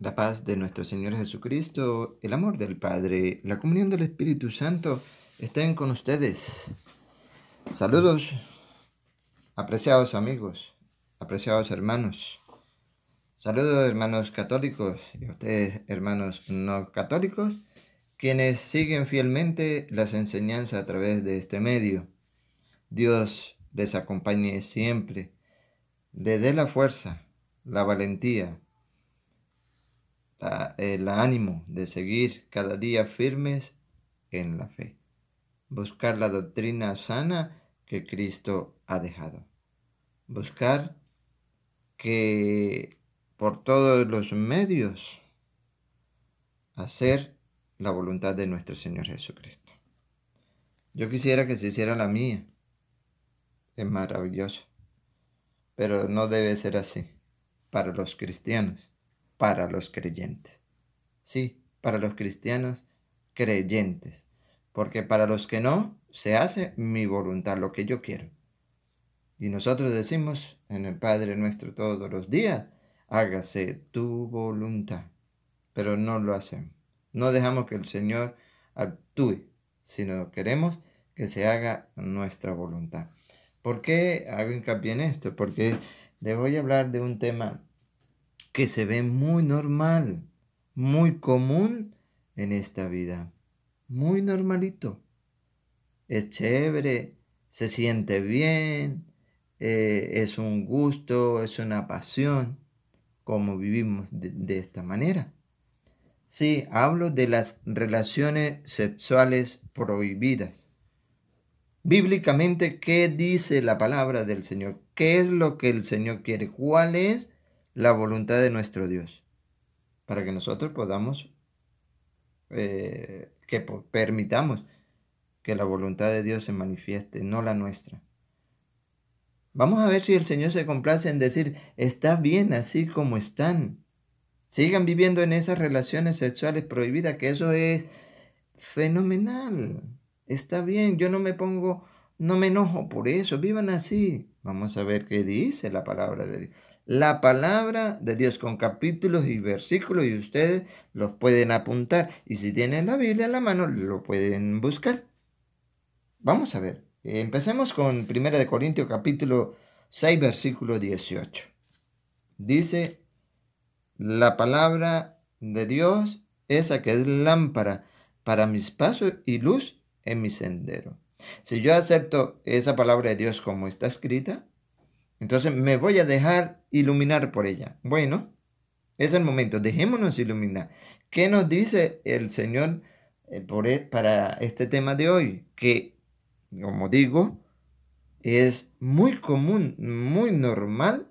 La paz de nuestro Señor Jesucristo, el amor del Padre, la comunión del Espíritu Santo estén con ustedes. Saludos, apreciados amigos, apreciados hermanos. Saludos hermanos católicos y a ustedes hermanos no católicos, quienes siguen fielmente las enseñanzas a través de este medio. Dios les acompañe siempre, les dé la fuerza, la valentía, el ánimo de seguir cada día firmes en la fe, buscar la doctrina sana que Cristo ha dejado, buscar que por todos los medios hacer la voluntad de nuestro Señor Jesucristo. Yo quisiera que se hiciera la mía. Es maravilloso. Pero no debe ser así para los cristianos para los creyentes. Sí, para los cristianos creyentes. Porque para los que no, se hace mi voluntad, lo que yo quiero. Y nosotros decimos en el Padre nuestro todos los días, hágase tu voluntad. Pero no lo hacemos. No dejamos que el Señor actúe, sino queremos que se haga nuestra voluntad. ¿Por qué hago hincapié en esto? Porque les voy a hablar de un tema que se ve muy normal, muy común en esta vida, muy normalito. Es chévere, se siente bien, eh, es un gusto, es una pasión, como vivimos de, de esta manera. Sí, hablo de las relaciones sexuales prohibidas. Bíblicamente, ¿qué dice la palabra del Señor? ¿Qué es lo que el Señor quiere? ¿Cuál es la voluntad de nuestro Dios, para que nosotros podamos, eh, que permitamos que la voluntad de Dios se manifieste, no la nuestra. Vamos a ver si el Señor se complace en decir, está bien así como están. Sigan viviendo en esas relaciones sexuales prohibidas, que eso es fenomenal. Está bien, yo no me pongo, no me enojo por eso, vivan así. Vamos a ver qué dice la palabra de Dios la palabra de Dios con capítulos y versículos y ustedes los pueden apuntar. Y si tienen la Biblia en la mano, lo pueden buscar. Vamos a ver. Empecemos con 1 Corintios capítulo 6 versículo 18. Dice, la palabra de Dios, esa que es lámpara para mis pasos y luz en mi sendero. Si yo acepto esa palabra de Dios como está escrita, entonces me voy a dejar iluminar por ella. Bueno, es el momento, dejémonos iluminar. ¿Qué nos dice el Señor eh, e, para este tema de hoy? Que, como digo, es muy común, muy normal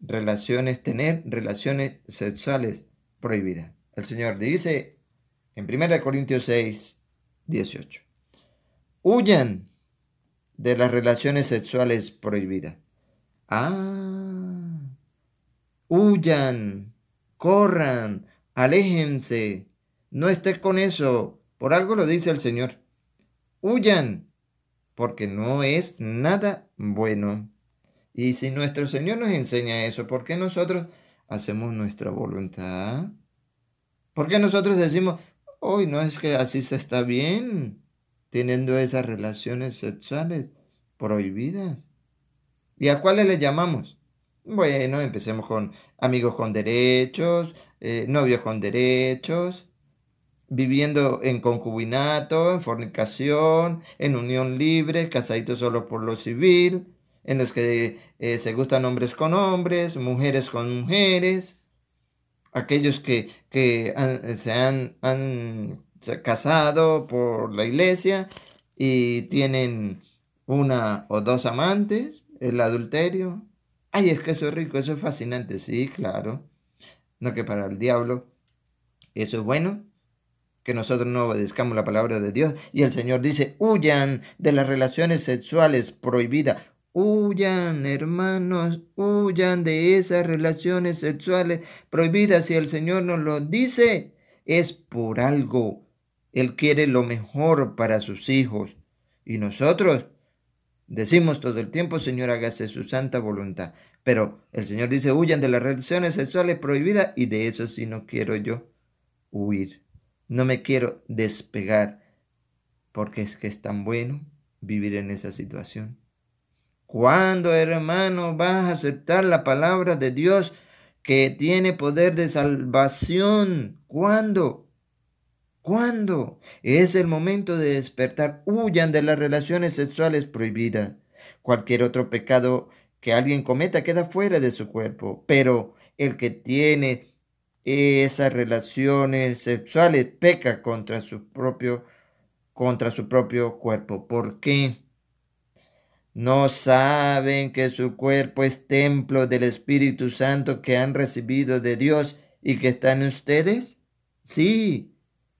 relaciones, tener relaciones sexuales prohibidas. El Señor dice en 1 Corintios 6, 18, huyan de las relaciones sexuales prohibidas. Ah. Huyan, corran, aléjense. No estés con eso. Por algo lo dice el Señor. Huyan, porque no es nada bueno. Y si nuestro Señor nos enseña eso, ¿por qué nosotros hacemos nuestra voluntad? ¿Por qué nosotros decimos, hoy no es que así se está bien, teniendo esas relaciones sexuales prohibidas? ¿Y a cuáles les llamamos? Bueno, empecemos con amigos con derechos, eh, novios con derechos, viviendo en concubinato, en fornicación, en unión libre, casaditos solo por lo civil, en los que eh, se gustan hombres con hombres, mujeres con mujeres, aquellos que, se han casado por la iglesia y tienen una o dos amantes, el adulterio. Ay, es que eso es rico, eso es fascinante. Sí, claro. No que para el diablo eso es bueno, que nosotros no obedezcamos la palabra de Dios. Y el Señor dice, huyan de las relaciones sexuales prohibidas. Huyan, hermanos, huyan de esas relaciones sexuales prohibidas. si el Señor nos lo dice, es por algo. Él quiere lo mejor para sus hijos. Y nosotros Decimos todo el tiempo, Señor, hágase su santa voluntad. Pero el Señor dice, huyan de las relaciones sexuales prohibidas y de eso sí no quiero yo huir. No me quiero despegar porque es que es tan bueno vivir en esa situación. ¿Cuándo, hermano, vas a aceptar la palabra de Dios que tiene poder de salvación? ¿Cuándo? ¿Cuándo? Es el momento de despertar. Huyan de las relaciones sexuales prohibidas. Cualquier otro pecado que alguien cometa queda fuera de su cuerpo, pero el que tiene esas relaciones sexuales peca contra su propio contra su propio cuerpo. ¿Por qué? No saben que su cuerpo es templo del Espíritu Santo que han recibido de Dios y que están ustedes? Sí,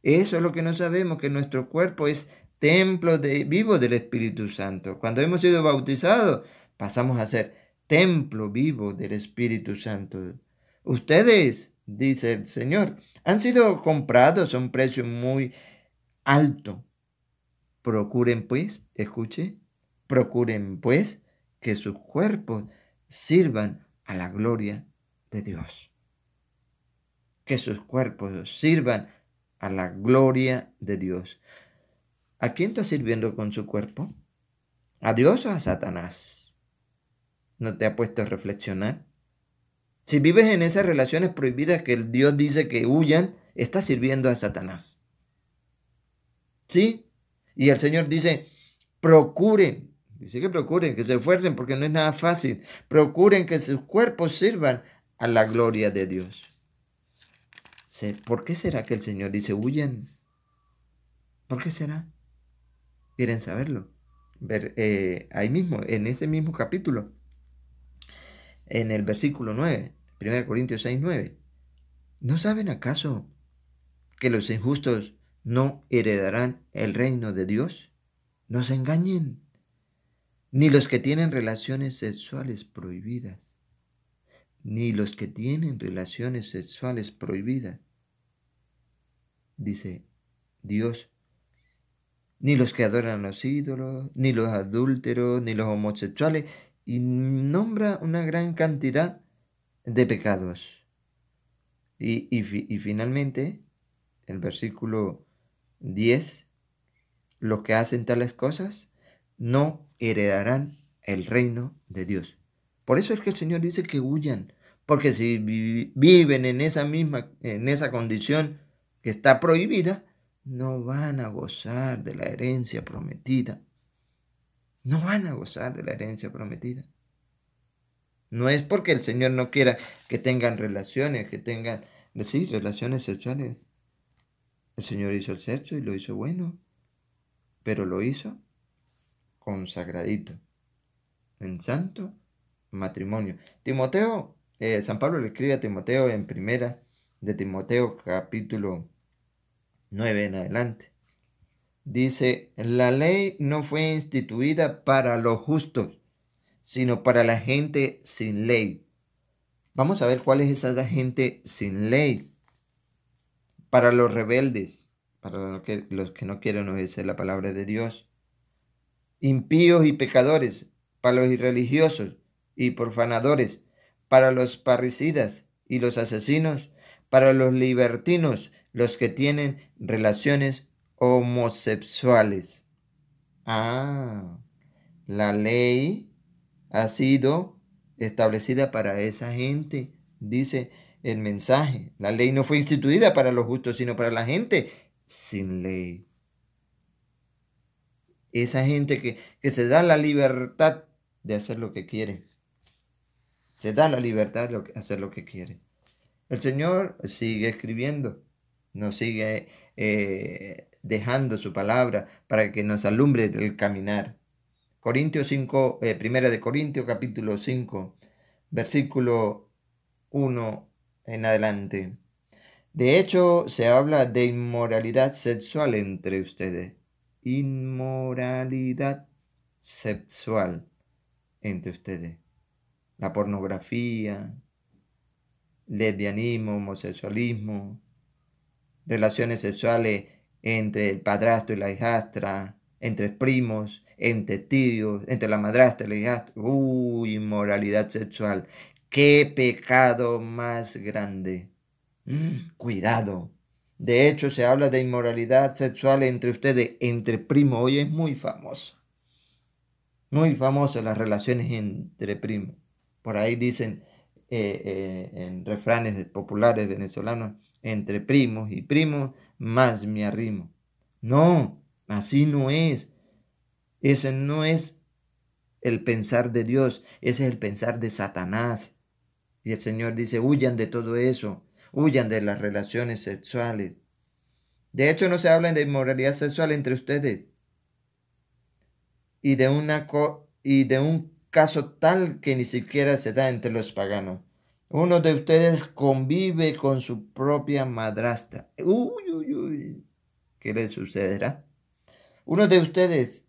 eso es lo que no sabemos, que nuestro cuerpo es templo de, vivo del Espíritu Santo. Cuando hemos sido bautizados, pasamos a ser templo vivo del Espíritu Santo. Ustedes, dice el Señor, han sido comprados a un precio muy alto. Procuren pues, escuche, procuren pues que sus cuerpos sirvan a la gloria de Dios. Que sus cuerpos sirvan a la gloria de Dios. ¿A quién está sirviendo con su cuerpo? ¿A Dios o a Satanás? ¿No te ha puesto a reflexionar? Si vives en esas relaciones prohibidas que el Dios dice que huyan, estás sirviendo a Satanás. ¿Sí? Y el Señor dice, procuren, dice que procuren, que se esfuercen porque no es nada fácil, procuren que sus cuerpos sirvan a la gloria de Dios. ¿Por qué será que el Señor dice huyen? ¿Por qué será? Quieren saberlo. Ver, eh, ahí mismo, en ese mismo capítulo, en el versículo 9, 1 Corintios 6, 9. ¿No saben acaso que los injustos no heredarán el reino de Dios? No se engañen, ni los que tienen relaciones sexuales prohibidas, ni los que tienen relaciones sexuales prohibidas, dice Dios, ni los que adoran a los ídolos, ni los adúlteros, ni los homosexuales, y nombra una gran cantidad de pecados. Y, finalmente, el versículo 10, los que hacen tales cosas no heredarán el reino de Dios. Por eso es que el Señor dice que huyan, porque si viven en esa misma, en esa condición que está prohibida, no van a gozar de la herencia prometida. No van a gozar de la herencia prometida. No es porque el Señor no quiera que tengan relaciones, que tengan, sí, relaciones sexuales. El Señor hizo el sexo y lo hizo bueno, pero lo hizo consagradito, en santo matrimonio. Timoteo, eh, San Pablo le escribe a Timoteo en primera de Timoteo capítulo 9 en adelante. Dice, la ley no fue instituida para los justos, sino para la gente sin ley. Vamos a ver cuál es esa gente sin ley. Para los rebeldes, para los que, los que no quieren obedecer la palabra de Dios. Impíos y pecadores, para los irreligiosos, y profanadores, para los parricidas y los asesinos, para los libertinos, los que tienen relaciones homosexuales. Ah, la ley ha sido establecida para esa gente, dice el mensaje. La ley no fue instituida para los justos, sino para la gente sin ley. Esa gente que, que se da la libertad de hacer lo que quiere. Se da la libertad de hacer lo que quiere. El Señor sigue escribiendo, nos sigue eh, dejando su palabra para que nos alumbre el caminar. Corintios 5, eh, primera de Corintios capítulo 5, versículo 1 en adelante. De hecho, se habla de inmoralidad sexual entre ustedes. Inmoralidad sexual entre ustedes la pornografía, lesbianismo, homosexualismo, relaciones sexuales entre el padrastro y la hijastra, entre primos, entre tíos, entre la madrastra y la hijastra. Uy, inmoralidad sexual. Qué pecado más grande. Mm, cuidado. De hecho, se habla de inmoralidad sexual entre ustedes, entre primos. Hoy es muy famosa, Muy famosa las relaciones entre primos. Por ahí dicen eh, eh, en refranes populares venezolanos, entre primos y primos, más me arrimo. No, así no es. Ese no es el pensar de Dios, ese es el pensar de Satanás. Y el Señor dice, huyan de todo eso, huyan de las relaciones sexuales. De hecho, no se habla de inmoralidad sexual entre ustedes y de, una y de un caso tal que ni siquiera se da entre los paganos. Uno de ustedes convive con su propia madrastra. Uy, uy, uy. ¿Qué le sucederá? Uno de ustedes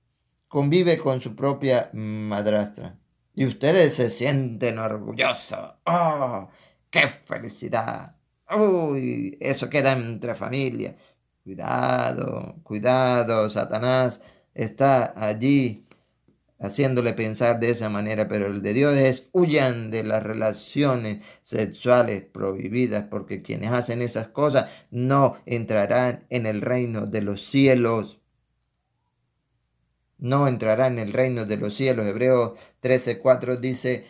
convive con su propia madrastra. Y ustedes se sienten orgullosos. ¡Oh! ¡Qué felicidad! ¡Uy! Eso queda entre familia. Cuidado, cuidado, Satanás está allí haciéndole pensar de esa manera, pero el de Dios es huyan de las relaciones sexuales prohibidas, porque quienes hacen esas cosas no entrarán en el reino de los cielos. No entrarán en el reino de los cielos. Hebreos 13:4 dice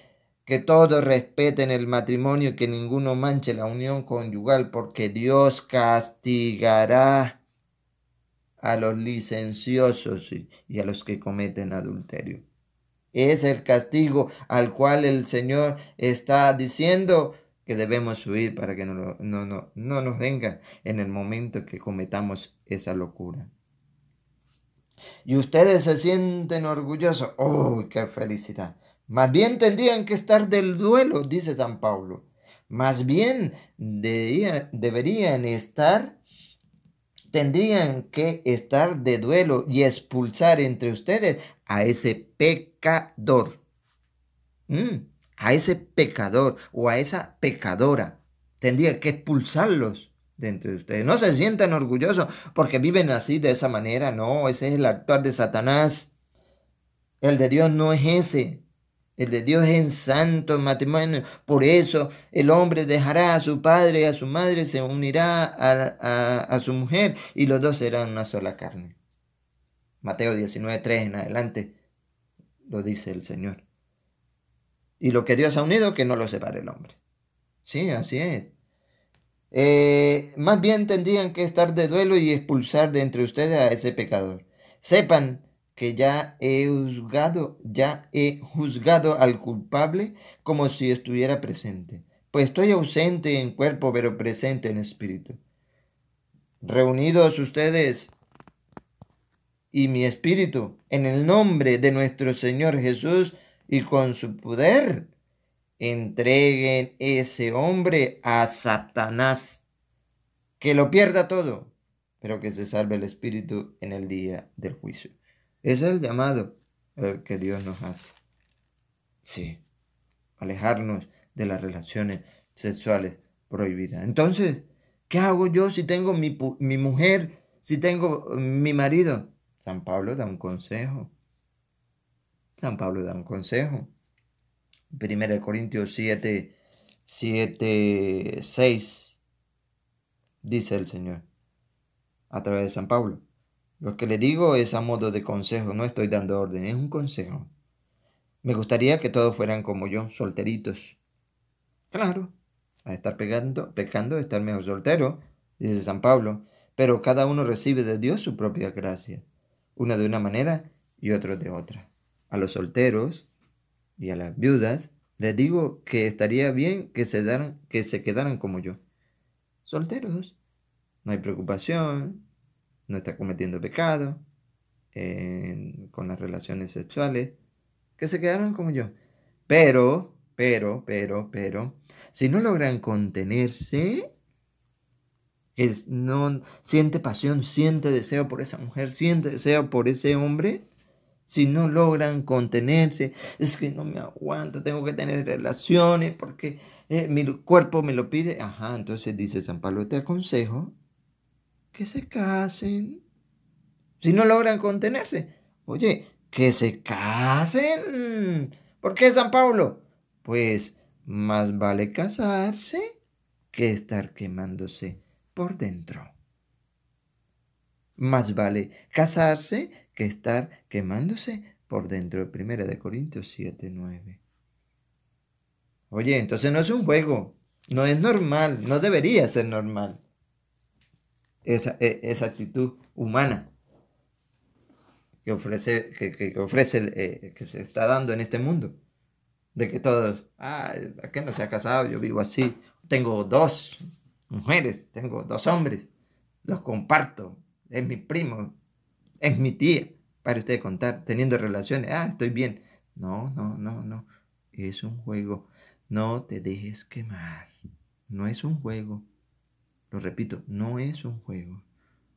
que todos respeten el matrimonio y que ninguno manche la unión conyugal, porque Dios castigará a los licenciosos y a los que cometen adulterio. Es el castigo al cual el Señor está diciendo que debemos huir para que no, no, no, nos venga en el momento que cometamos esa locura. Y ustedes se sienten orgullosos. ¡Oh, qué felicidad! Más bien tendrían que estar del duelo, dice San Pablo. Más bien deberían estar tendrían que estar de duelo y expulsar entre ustedes a ese pecador. Mm, a ese pecador o a esa pecadora. tendrían que expulsarlos de entre ustedes. No se sientan orgullosos porque viven así de esa manera. No, ese es el actuar de Satanás. El de Dios no es ese. El de Dios es santo matrimonio. Por eso el hombre dejará a su padre y a su madre, se unirá a, su mujer y los dos serán una sola carne. Mateo 19.3 en adelante lo dice el Señor. Y lo que Dios ha unido, que no lo separe el hombre. Sí, así es. Eh, más bien tendrían que estar de duelo y expulsar de entre ustedes a ese pecador. Sepan que ya he juzgado, ya he juzgado al culpable como si estuviera presente. Pues estoy ausente en cuerpo, pero presente en espíritu. Reunidos ustedes y mi espíritu en el nombre de nuestro Señor Jesús y con su poder, entreguen ese hombre a Satanás, que lo pierda todo, pero que se salve el espíritu en el día del juicio. Ese es el llamado eh, que Dios nos hace. Sí, alejarnos de las relaciones sexuales prohibidas. Entonces, ¿qué hago yo si tengo mi, mi mujer, si tengo mm, mi marido? San Pablo da un consejo. San Pablo da un consejo. 1 Corintios 7, 7, 6, dice el Señor a través de San Pablo. Lo que le digo es a modo de consejo, no estoy dando orden, es un consejo. Me gustaría que todos fueran como yo, solteritos. Claro, a estar pegando, pecando estar mejor soltero, dice San Pablo, pero cada uno recibe de Dios su propia gracia, una de una manera y otra de otra. A los solteros y a las viudas les digo que estaría bien que se, que se quedaran como yo. Solteros, no hay preocupación, no está cometiendo pecado con las relaciones sexuales, que se quedaron como yo. Pero, pero, pero, pero, si no logran contenerse, es, no siente pasión, siente deseo por esa mujer, siente deseo por ese hombre, si no logran contenerse, es que no me aguanto, tengo que tener relaciones porque eh, mi cuerpo me lo pide. Ajá, entonces dice San Pablo, te aconsejo que se casen. Si no logran contenerse, oye, que se casen. ¿Por qué San Pablo? Pues más vale casarse que estar quemándose por dentro. Más vale casarse que estar quemándose por dentro. Primera de Corintios 7, 9. Oye, entonces no es un juego, no es normal, no debería ser normal. E, esa, actitud humana que ofrece, que, ofrece eh, que se está dando en este mundo. De que todos, ah, qué no se ha casado? Yo vivo así. Tengo dos mujeres, tengo dos hombres, los comparto. Es mi primo, es mi tía. Para usted contar, teniendo relaciones, ah, estoy bien. No, no, no, no. Es un juego. No te dejes quemar. No es un juego. Lo repito, no es un juego.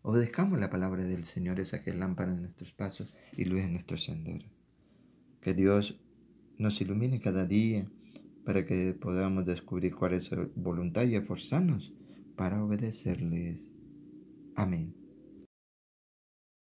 Obedezcamos la palabra del Señor, esa que es lámpara en nuestros pasos y luz en nuestro sendero. Que Dios nos ilumine cada día para que podamos descubrir cuál es su voluntad y esforzarnos para obedecerles. Amén.